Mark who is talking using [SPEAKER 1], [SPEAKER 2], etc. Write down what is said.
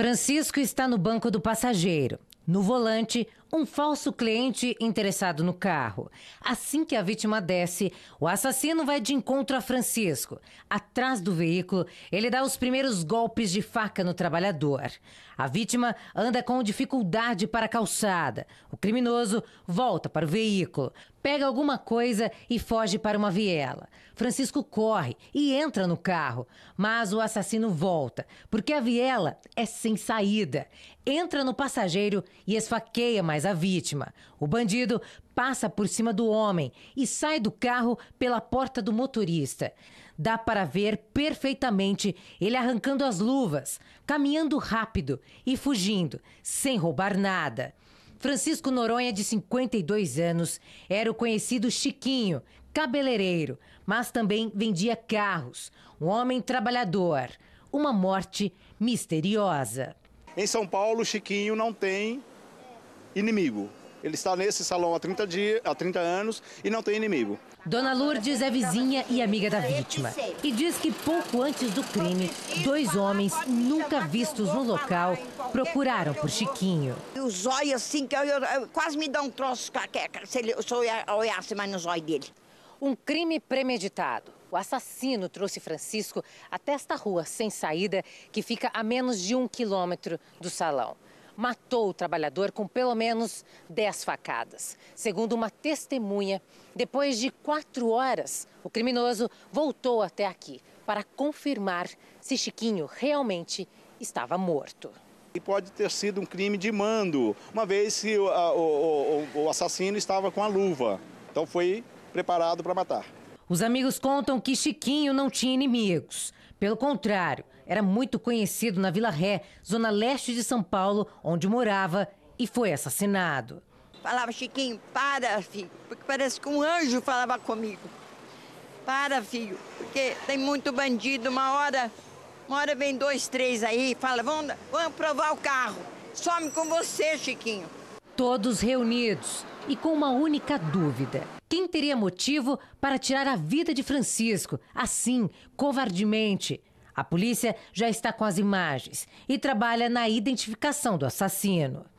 [SPEAKER 1] Francisco está no banco do passageiro. No volante, um falso cliente interessado no carro. Assim que a vítima desce, o assassino vai de encontro a Francisco. Atrás do veículo, ele dá os primeiros golpes de faca no trabalhador. A vítima anda com dificuldade para a calçada. O criminoso volta para o veículo, pega alguma coisa e foge para uma viela. Francisco corre e entra no carro, mas o assassino volta, porque a viela é sem saída. Entra no passageiro e esfaqueia mais a vítima, o bandido, passa por cima do homem e sai do carro pela porta do motorista. Dá para ver perfeitamente ele arrancando as luvas, caminhando rápido e fugindo, sem roubar nada. Francisco Noronha, de 52 anos, era o conhecido Chiquinho, cabeleireiro, mas também vendia carros. Um homem trabalhador. Uma morte misteriosa.
[SPEAKER 2] Em São Paulo, Chiquinho não tem inimigo. Ele está nesse salão há 30, dias, há 30 anos e não tem inimigo.
[SPEAKER 1] Dona Lourdes é vizinha e amiga da vítima. E diz que pouco antes do crime, dois homens nunca vistos no local procuraram por Chiquinho. O zóio assim, que eu, eu, eu quase me dá um troço se, ele, se eu olhasse mais no zóio dele. Um crime premeditado. O assassino trouxe Francisco até esta rua sem saída, que fica a menos de um quilômetro do salão matou o trabalhador com pelo menos 10 facadas. Segundo uma testemunha, depois de quatro horas, o criminoso voltou até aqui para confirmar se Chiquinho realmente estava
[SPEAKER 2] morto. E pode ter sido um crime de mando, uma vez que o, o, o, o assassino estava com a luva. Então foi preparado para matar.
[SPEAKER 1] Os amigos contam que Chiquinho não tinha inimigos. Pelo contrário, era muito conhecido na Vila Ré, zona leste de São Paulo, onde morava e foi assassinado. Falava, Chiquinho, para, filho, porque parece que um anjo falava comigo. Para, filho, porque tem muito bandido, uma hora, uma hora vem dois, três aí, fala, vamos, vamos provar o carro. Some com você, Chiquinho. Todos reunidos e com uma única dúvida teria motivo para tirar a vida de Francisco, assim, covardemente. A polícia já está com as imagens e trabalha na identificação do assassino.